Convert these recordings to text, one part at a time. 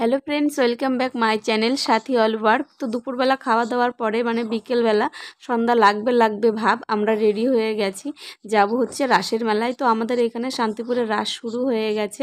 hello friends welcome back my channel সাথী অলওয়ার্ক তো দুপুরবেলা খাওয়া দাওয়ার পরে মানে বিকেলবেলা সন্ধ্যা লাগবে লাগবে ভাব আমরা রেডি হয়ে গেছি যাব হচ্ছে রাসের মেলায় তো আমাদের এখানে শান্তিপুরের রাস শুরু হয়ে গেছে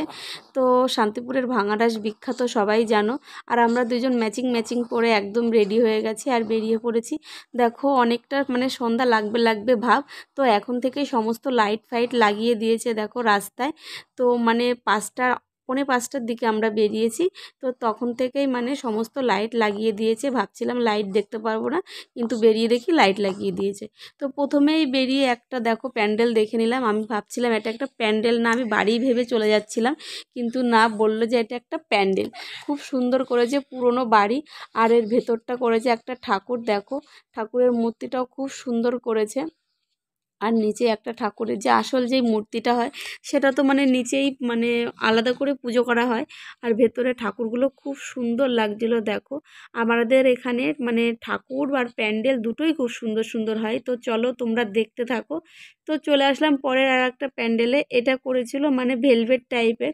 তো শান্তিপুরের ভাঙা রাস বিখ্যাত সবাই জানো আর আমরা দুজন ম্যাচিং ম্যাচিং পরে একদম রেডি হয়ে গেছি আর বেরিয়ে পড়েছি দেখো অনেকটা মানে সন্ধ্যা লাগবে লাগবে ভাব তো এখন থেকে সমস্ত লাইট ফাইট লাগিয়ে দিয়েছে দেখো রাস্তায় তো মানে পাঁচটা পনে পাঁচটার দিকে আমরা বেরিয়েছি তো তখন থেকেই মানে সমস্ত লাইট লাগিয়ে দিয়েছে ভাবছিলাম লাইট দেখতে পারবো না কিন্তু বেরিয়ে দেখি লাইট লাগিয়ে দিয়েছে তো প্রথমেই বেরিয়ে একটা দেখো প্যান্ডেল দেখে নিলাম আমি ভাবছিলাম এটা একটা প্যান্ডেল না আমি বাড়ি ভেবে চলে যাচ্ছিলাম কিন্তু না বললো যে এটা একটা প্যান্ডেল খুব সুন্দর করেছে পুরনো বাড়ি আর এর ভেতরটা করেছে একটা ঠাকুর দেখো ঠাকুরের মূর্তিটাও খুব সুন্দর করেছে আর নিচে একটা ঠাকুরের যে আসল যে মূর্তিটা হয় সেটা তো মানে নিচেই মানে আলাদা করে পুজো করা হয় আর ভেতরে ঠাকুরগুলো খুব সুন্দর লাগছিলো দেখো আমাদের এখানে মানে ঠাকুর আর প্যান্ডেল দুটোই খুব সুন্দর সুন্দর হয় তো চলো তোমরা দেখতে থাকো তো চলে আসলাম পরের আর একটা প্যান্ডেলে এটা করেছিল মানে ভেলভেট টাইপের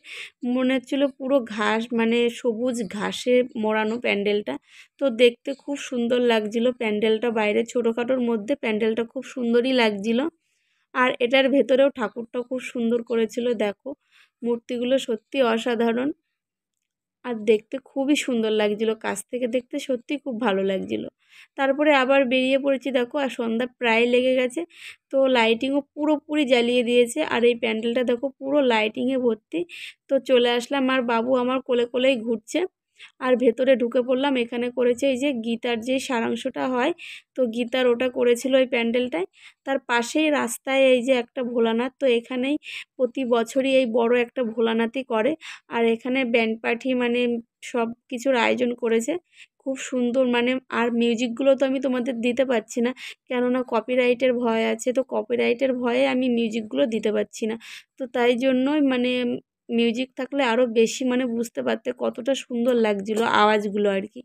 মনে হচ্ছিলো পুরো ঘাস মানে সবুজ ঘাসে মোড়ানো প্যান্ডেলটা তো দেখতে খুব সুন্দর লাগছিল প্যান্ডেলটা বাইরে ছোটোখাটোর মধ্যে প্যান্ডেলটা খুব সুন্দরই লাগছিল আর এটার ভেতরেও ঠাকুরটা খুব সুন্দর করেছিল দেখো মূর্তিগুলো সত্যি অসাধারণ আর দেখতে খুবই সুন্দর লাগছিল কাছ থেকে দেখতে সত্যি খুব ভালো লাগছিল তারপরে আবার বেরিয়ে পড়েছি দেখো আর সন্ধ্যা প্রায় লেগে গেছে তো লাইটিংও পুরোপুরি জ্বালিয়ে দিয়েছে আর এই প্যান্ডেলটা দেখো পুরো লাইটিংয়ে ভর্তি তো চলে আসলাম আর বাবু আমার কোলে কোলেই ঘুরছে আর ভেতরে ঢুকে পড়লাম এখানে করেছে এই যে গীতার যে সারাংশটা হয় তো গীতার ওটা করেছিল ওই প্যান্ডেলটায় তার পাশেই রাস্তায় এই যে একটা ভোলানাথ তো এখানেই প্রতি বছরই এই বড় একটা ভোলানাথই করে আর এখানে ব্যান্ড পার্টি মানে সব কিছুর আয়োজন করেছে খুব সুন্দর মানে আর মিউজিকগুলো তো আমি তোমাদের দিতে পারছি না কেননা কপিরাইটের ভয় আছে তো কপিরাইটের ভয়ে আমি মিউজিকগুলো দিতে পারছি না তো তাই জন্যই মানে মিউজিক থাকলে আরও বেশি মানে বুঝতে পারতে কতটা সুন্দর লাগছিলো আওয়াজগুলো আর কি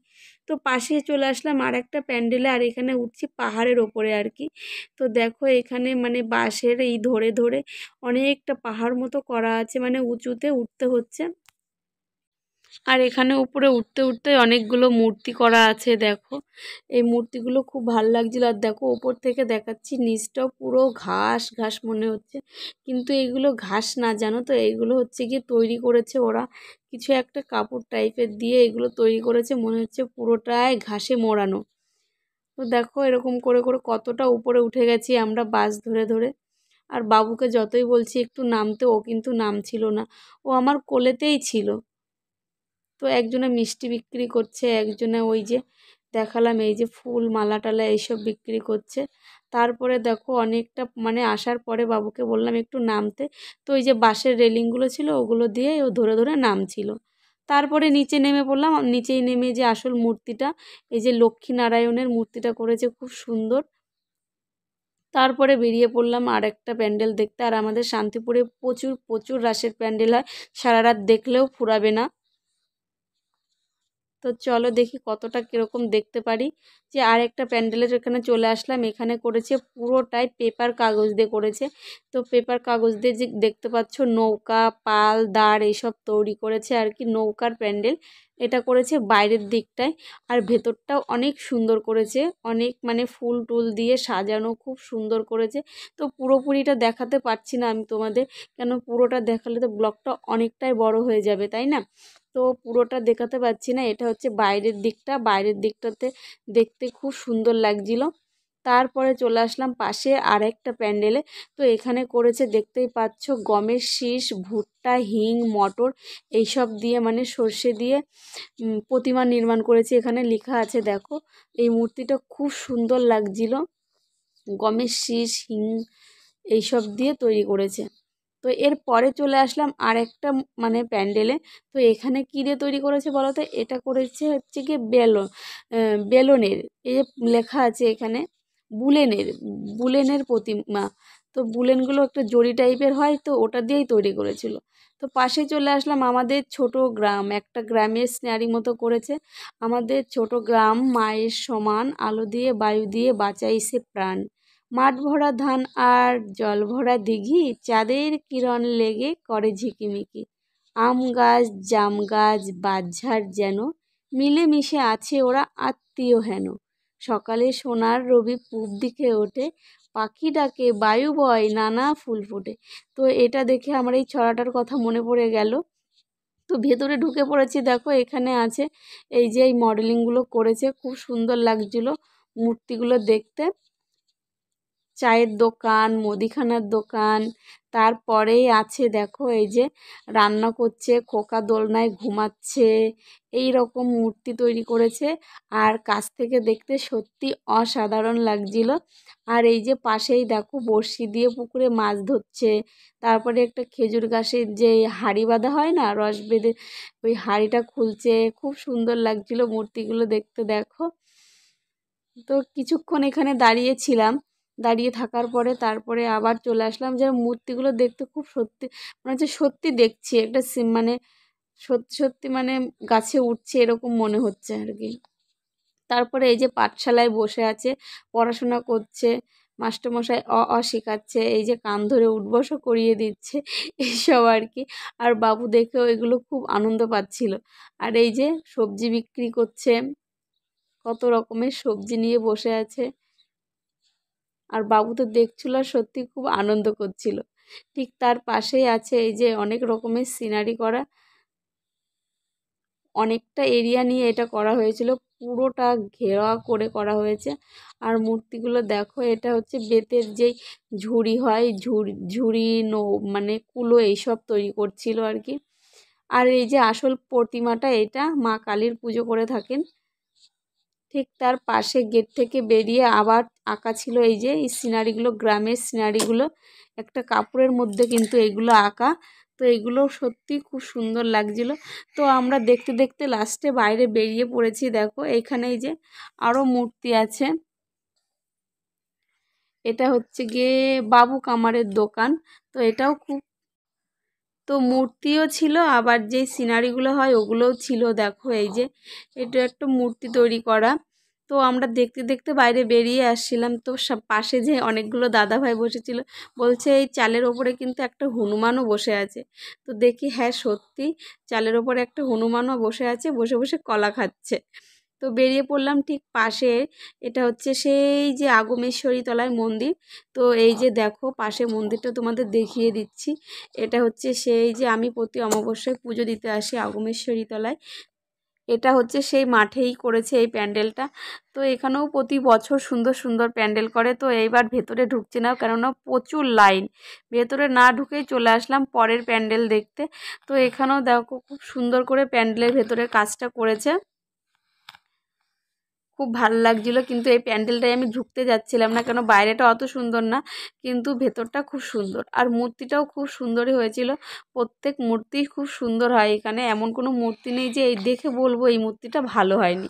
তো পাশে চলে আসলাম আর একটা প্যান্ডেলে আর এখানে উঠছি পাহাড়ের ওপরে আর কি তো দেখো এখানে মানে বাঁশের এই ধরে ধরে অনেকটা পাহাড় মতো করা আছে মানে উঁচুতে উঠতে হচ্ছে আর এখানে উপরে উঠতে উঠতে অনেকগুলো মূর্তি করা আছে দেখো এই মূর্তিগুলো খুব ভাল লাগছিল আর দেখো ওপর থেকে দেখাচ্ছি নিচটাও পুরো ঘাস ঘাস মনে হচ্ছে কিন্তু এইগুলো ঘাস না জানো তো এইগুলো হচ্ছে গিয়ে তৈরি করেছে ওরা কিছু একটা কাপড় টাইপের দিয়ে এগুলো তৈরি করেছে মনে হচ্ছে পুরোটাই ঘাসে মোড়ানো তো দেখো এরকম করে করে কতটা উপরে উঠে গেছি আমরা বাস ধরে ধরে আর বাবুকে যতই বলছি একটু নামতে ও কিন্তু নামছিল না ও আমার কোলেতেই ছিল তো একজনে মিষ্টি বিক্রি করছে একজনে ওই যে দেখালাম এই যে ফুল মালা টালা এইসব বিক্রি করছে তারপরে দেখো অনেকটা মানে আসার পরে বাবুকে বললাম একটু নামতে তো ওই যে বাঁশের রেলিংগুলো ছিল ওগুলো দিয়ে ও ধরে ধরে নামছিল তারপরে নিচে নেমে পড়লাম নিচেই নেমে যে আসল মূর্তিটা এই যে লক্ষ্মীনারায়ণের মূর্তিটা করেছে খুব সুন্দর তারপরে বেরিয়ে পড়লাম আর একটা প্যান্ডেল দেখতে আর আমাদের শান্তিপুরে প্রচুর প্রচুর রাসের প্যান্ডেল হয় সারা রাত দেখলেও ফুরাবে না তো চলো দেখি কতটা কীরকম দেখতে পারি যে আর একটা প্যান্ডেলের এখানে চলে আসলাম এখানে করেছে পুরোটাই পেপার কাগজ দিয়ে করেছে তো পেপার কাগজ দিয়ে যে দেখতে পাচ্ছ নৌকা পাল দাঁড় এইসব তৈরি করেছে আর কি নৌকার প্যান্ডেল এটা করেছে বাইরের দিকটায় আর ভেতরটাও অনেক সুন্দর করেছে অনেক মানে ফুল টুল দিয়ে সাজানো খুব সুন্দর করেছে তো পুরোপুরিটা দেখাতে পারছি না আমি তোমাদের কেন পুরোটা দেখালে তো ব্লগটা অনেকটাই বড় হয়ে যাবে তাই না তো পুরোটা দেখাতে পারছি না এটা হচ্ছে বাইরের দিকটা বাইরের দিকটাতে দেখতে খুব সুন্দর লাগছিলো তারপরে চলে আসলাম পাশে আরেকটা প্যান্ডেলে তো এখানে করেছে দেখতেই পাচ্ছ গমের শীষ ভুট্টা হিং মটর এইসব দিয়ে মানে সর্ষে দিয়ে প্রতিমা নির্মাণ করেছে এখানে লেখা আছে দেখো এই মূর্তিটা খুব সুন্দর লাগছিল গমের শীষ হিং এইসব দিয়ে তৈরি করেছে তো এর পরে চলে আসলাম আর একটা মানে প্যান্ডেলে তো এখানে কী দিয়ে তৈরি করেছে বলো তো এটা করেছে হচ্ছে কি বেলন বেলনের এই যে লেখা আছে এখানে বুলেনের বুলেনের প্রতিমা তো বুলেনগুলো একটা জড়ি টাইপের হয় তো ওটা দিয়েই তৈরি করেছিল তো পাশে চলে আসলাম আমাদের ছোট গ্রাম একটা গ্রামের স্নারি মতো করেছে আমাদের ছোট গ্রাম মায়ের সমান আলো দিয়ে বায়ু দিয়ে বাঁচাইছে প্রাণ মাঠভরা ধান আর জল ভরা দিঘি চাঁদের কিরণ লেগে করে ঝিকিমিকি আম গাছ জাম গাছ বাঁশঝাড় যেন মিলেমিশে আছে ওরা আত্মীয় হেন সকালে সোনার রবি পূব দিকে ওঠে পাখি ডাকে বায়ু বয় নানা ফুল ফোটে তো এটা দেখে আমার এই ছড়াটার কথা মনে পড়ে গেল তো ভেতরে ঢুকে পড়েছি দেখো এখানে আছে এই যে এই মডেলিংগুলো করেছে খুব সুন্দর লাগছিলো মূর্তিগুলো দেখতে চায়ের দোকান মুদিখানার দোকান তারপরেই আছে দেখো এই যে রান্না করছে খোকা দোলনায় ঘুমাচ্ছে এই রকম মূর্তি তৈরি করেছে আর কাছ থেকে দেখতে সত্যি অসাধারণ লাগছিল আর এই যে পাশেই দেখো বড়শি দিয়ে পুকুরে মাছ ধরছে তারপরে একটা খেজুর গাছের যে হাড়ি বাঁধা হয় না রস বেঁধে ওই হাড়িটা খুলছে খুব সুন্দর লাগছিল মূর্তিগুলো দেখতে দেখো তো কিছুক্ষণ এখানে দাঁড়িয়েছিলাম দাঁড়িয়ে থাকার পরে তারপরে আবার চলে আসলাম যে মূর্তিগুলো দেখতে খুব সত্যি মনে হচ্ছে সত্যি দেখছি একটা মানে সত্যি সত্যি মানে গাছে উঠছে এরকম মনে হচ্ছে আর কি তারপরে এই যে পাঠশালায় বসে আছে পড়াশোনা করছে মাস্টারমশাই অ অ শেখাচ্ছে এই যে কান ধরে উঠবস করিয়ে দিচ্ছে এইসব আর কি আর বাবু দেখেও এগুলো খুব আনন্দ পাচ্ছিল আর এই যে সবজি বিক্রি করছে কত রকমের সবজি নিয়ে বসে আছে আর বাবু তো দেখছিল আর সত্যি খুব আনন্দ করছিল ঠিক তার পাশেই আছে এই যে অনেক রকমের সিনারি করা অনেকটা এরিয়া নিয়ে এটা করা হয়েছিল পুরোটা ঘেরা করে করা হয়েছে আর মূর্তিগুলো দেখো এটা হচ্ছে বেতের যেই ঝুড়ি হয় ঝুড়ি ঝুড়ি নো মানে কুলো এইসব তৈরি করছিল আর কি আর এই যে আসল প্রতিমাটা এটা মা কালীর পুজো করে থাকেন ঠিক তার পাশে গেট থেকে বেরিয়ে আবার আঁকা ছিল এই যে এই সিনারিগুলো গ্রামের সিনারিগুলো একটা কাপড়ের মধ্যে কিন্তু এগুলো আঁকা তো এগুলো সত্যি খুব সুন্দর লাগছিল তো আমরা দেখতে দেখতে লাস্টে বাইরে বেরিয়ে পড়েছি দেখো এখানে এই যে আরও মূর্তি আছে এটা হচ্ছে গিয়ে বাবু কামারের দোকান তো এটাও খুব তো মূর্তিও ছিল আবার যে সিনারিগুলো হয় ওগুলোও ছিল দেখো এই যে এটা একটা মূর্তি তৈরি করা তো আমরা দেখতে দেখতে বাইরে বেরিয়ে আসছিলাম তো পাশে যে অনেকগুলো দাদা ভাই বসেছিল বলছে এই চালের ওপরে কিন্তু একটা হনুমানও বসে আছে তো দেখি হ্যাঁ সত্যি চালের ওপরে একটা হনুমানও বসে আছে বসে বসে কলা খাচ্ছে তো বেরিয়ে পড়লাম ঠিক পাশে এটা হচ্ছে সেই যে আগমেশ্বরী তলায় মন্দির তো এই যে দেখো পাশে মন্দিরটা তোমাদের দেখিয়ে দিচ্ছি এটা হচ্ছে সেই যে আমি প্রতি অমাবস্যায় পুজো দিতে আসি আগমেশ্বরী তলায় এটা হচ্ছে সেই মাঠেই করেছে এই প্যান্ডেলটা তো এখানেও প্রতি বছর সুন্দর সুন্দর প্যান্ডেল করে তো এইবার ভেতরে ঢুকছে না কেননা প্রচুর লাইন ভেতরে না ঢুকেই চলে আসলাম পরের প্যান্ডেল দেখতে তো এখানেও দেখো খুব সুন্দর করে প্যান্ডেলের ভেতরে কাজটা করেছে খুব ভালো লাগছিল কিন্তু এই প্যান্ডেলটাই আমি ঢুকতে যাচ্ছিলাম না কেন বাইরেটা অত সুন্দর না কিন্তু ভেতরটা খুব সুন্দর আর মূর্তিটাও খুব সুন্দরই হয়েছিল প্রত্যেক মূর্তি খুব সুন্দর হয় এখানে এমন কোনো মূর্তি নেই যে এই দেখে বলবো এই মূর্তিটা ভালো হয়নি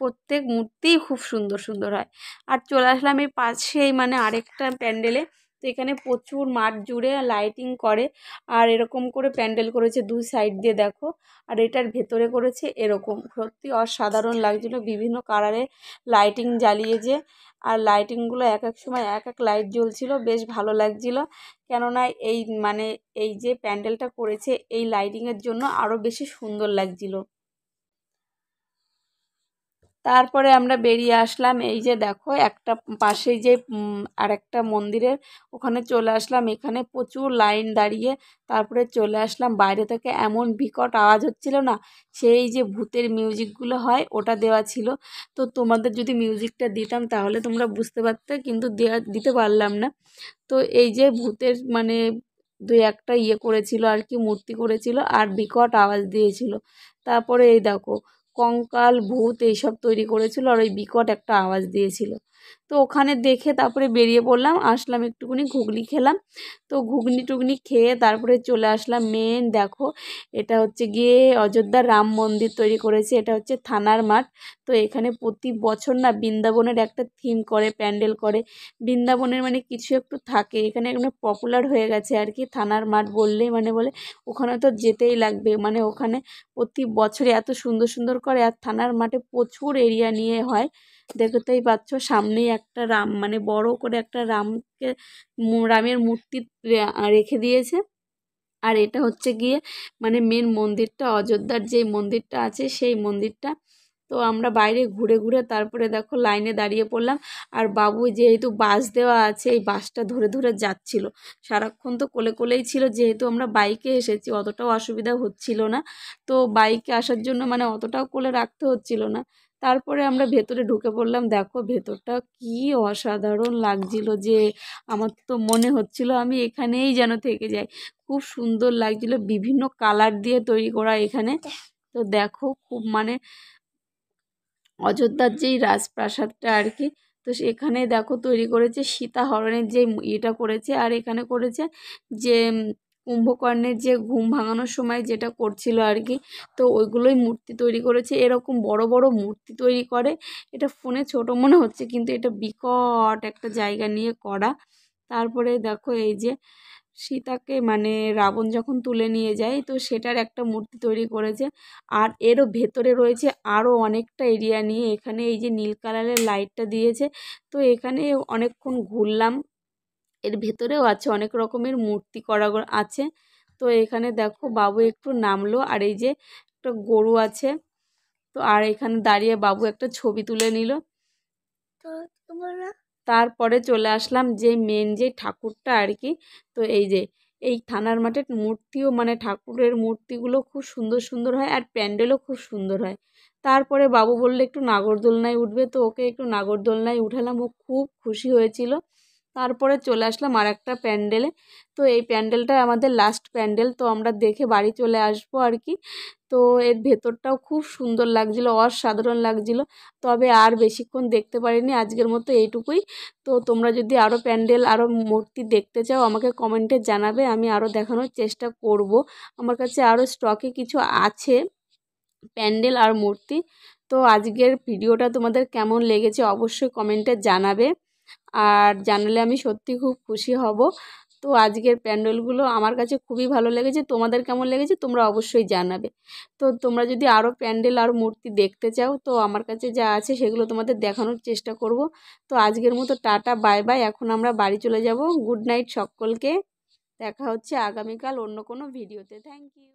প্রত্যেক মূর্তিই খুব সুন্দর সুন্দর হয় আর চলে আসলাম এই পাশেই মানে আরেকটা প্যান্ডেলে তো এখানে প্রচুর মাঠ জুড়ে লাইটিং করে আর এরকম করে প্যান্ডেল করেছে দুই সাইড দিয়ে দেখো আর এটার ভেতরে করেছে এরকম সত্যি অসাধারণ লাগছিল বিভিন্ন কালারে লাইটিং জ্বালিয়ে যে আর লাইটিংগুলো এক এক সময় এক এক লাইট জ্বলছিল বেশ ভালো লাগছিল কেননা এই মানে এই যে প্যান্ডেলটা করেছে এই লাইটিংয়ের জন্য আরও বেশি সুন্দর লাগছিল তারপরে আমরা বেরিয়ে আসলাম এই যে দেখো একটা পাশেই যে আর একটা মন্দিরের ওখানে চলে আসলাম এখানে প্রচুর লাইন দাঁড়িয়ে তারপরে চলে আসলাম বাইরে থেকে এমন বিকট আওয়াজ হচ্ছিল না সেই যে ভূতের মিউজিকগুলো হয় ওটা দেওয়া ছিল তো তোমাদের যদি মিউজিকটা দিতাম তাহলে তোমরা বুঝতে পারতে কিন্তু দেওয়া দিতে পারলাম না তো এই যে ভূতের মানে দুই একটা ইয়ে করেছিল আর কি মূর্তি করেছিল আর বিকট আওয়াজ দিয়েছিল তারপরে এই দেখো কঙ্কাল ভূত এইসব তৈরি করেছিল আর ওই বিকট একটা আওয়াজ দিয়েছিল তো ওখানে দেখে তারপরে বেরিয়ে পড়লাম আসলাম একটুকুনি ঘুগনি খেলাম তো ঘুগনি টুগনি খেয়ে তারপরে চলে আসলাম মেন দেখো এটা হচ্ছে গিয়ে অযোধ্যা রাম মন্দির তৈরি করেছে এটা হচ্ছে থানার মাঠ তো এখানে প্রতি বছর না বৃন্দাবনের একটা থিম করে প্যান্ডেল করে বৃন্দাবনের মানে কিছু একটু থাকে এখানে এখানে পপুলার হয়ে গেছে আর কি থানার মাঠ বললে মানে বলে ওখানে তো যেতেই লাগবে মানে ওখানে প্রতি বছরে এত সুন্দর সুন্দর করে আর থানার মাঠে প্রচুর এরিয়া নিয়ে হয় দেখতেই পাচ্ছ সামনেই একটা রাম মানে বড় করে একটা রামকে রামের মূর্তি রেখে দিয়েছে আর এটা হচ্ছে গিয়ে মানে মেন মন্দিরটা অযোধ্যার যে মন্দিরটা আছে সেই মন্দিরটা তো আমরা বাইরে ঘুরে ঘুরে তারপরে দেখো লাইনে দাঁড়িয়ে পড়লাম আর বাবু যেহেতু বাস দেওয়া আছে এই বাসটা ধরে ধরে যাচ্ছিল সারাক্ষণ তো কোলে কোলেই ছিল যেহেতু আমরা বাইকে এসেছি অতটাও অসুবিধা হচ্ছিল না তো বাইকে আসার জন্য মানে অতটাও কোলে রাখতে হচ্ছিল না তারপরে আমরা ভেতরে ঢুকে পড়লাম দেখো ভেতরটা কি অসাধারণ লাগছিল যে আমার তো মনে হচ্ছিল আমি এখানেই যেন থেকে যাই খুব সুন্দর লাগছিল বিভিন্ন কালার দিয়ে তৈরি করা এখানে তো দেখো খুব মানে অযোধ্যার যেই রাজপ্রাসাদটা আর কি তো এখানে দেখো তৈরি করেছে সীতা হরণের যে এটা করেছে আর এখানে করেছে যে কুম্ভকর্ণের যে ঘুম ভাঙানোর সময় যেটা করছিল আর কি তো ওইগুলোই মূর্তি তৈরি করেছে এরকম বড় বড় মূর্তি তৈরি করে এটা ফোনে ছোট মনে হচ্ছে কিন্তু এটা বিকট একটা জায়গা নিয়ে করা তারপরে দেখো এই যে সীতাকে মানে রাবণ যখন তুলে নিয়ে যায় তো সেটার একটা মূর্তি তৈরি করেছে আর এরও ভেতরে রয়েছে আরও অনেকটা এরিয়া নিয়ে এখানে এই যে নীল কালারের লাইটটা দিয়েছে তো এখানে অনেকক্ষণ ঘুরলাম এর ভেতরেও আছে অনেক রকমের মূর্তি করা আছে তো এখানে দেখো বাবু একটু নামলো আর এই যে একটা গরু আছে তো আর এখানে দাঁড়িয়ে বাবু একটা ছবি তুলে নিল তারপরে চলে আসলাম যে মেন যে ঠাকুরটা আর কি তো এই যে এই থানার মাঠের মূর্তিও মানে ঠাকুরের মূর্তিগুলো খুব সুন্দর সুন্দর হয় আর প্যান্ডেলও খুব সুন্দর হয় তারপরে বাবু বললে একটু নাগরদোলনায় উঠবে তো ওকে একটু নাগরদোলনায় উঠালাম ও খুব খুশি হয়েছিল তারপরে চলে আসলাম আর একটা প্যান্ডেলে তো এই প্যান্ডেলটা আমাদের লাস্ট প্যান্ডেল তো আমরা দেখে বাড়ি চলে আসবো আর কি তো এর ভেতরটাও খুব সুন্দর লাগছিল অসাধারণ লাগছিল তবে আর বেশিক্ষণ দেখতে পারিনি আজকের মতো এইটুকুই তো তোমরা যদি আরও প্যান্ডেল আরও মূর্তি দেখতে চাও আমাকে কমেন্টে জানাবে আমি আরও দেখানোর চেষ্টা করব আমার কাছে আরও স্টকে কিছু আছে প্যান্ডেল আর মূর্তি তো আজকের ভিডিওটা তোমাদের কেমন লেগেছে অবশ্যই কমেন্টে জানাবে আর জানলে আমি সত্যি খুব খুশি হব তো আজকের প্যান্ডেলগুলো আমার কাছে খুবই ভালো লেগেছে তোমাদের কেমন লেগেছে তোমরা অবশ্যই জানাবে তো তোমরা যদি আরও প্যান্ডেল আর মূর্তি দেখতে চাও তো আমার কাছে যা আছে সেগুলো তোমাদের দেখানোর চেষ্টা করব তো আজকের মতো টাটা বাই বাই এখন আমরা বাড়ি চলে যাব গুড নাইট সকলকে দেখা হচ্ছে আগামীকাল অন্য কোনো ভিডিওতে থ্যাংক ইউ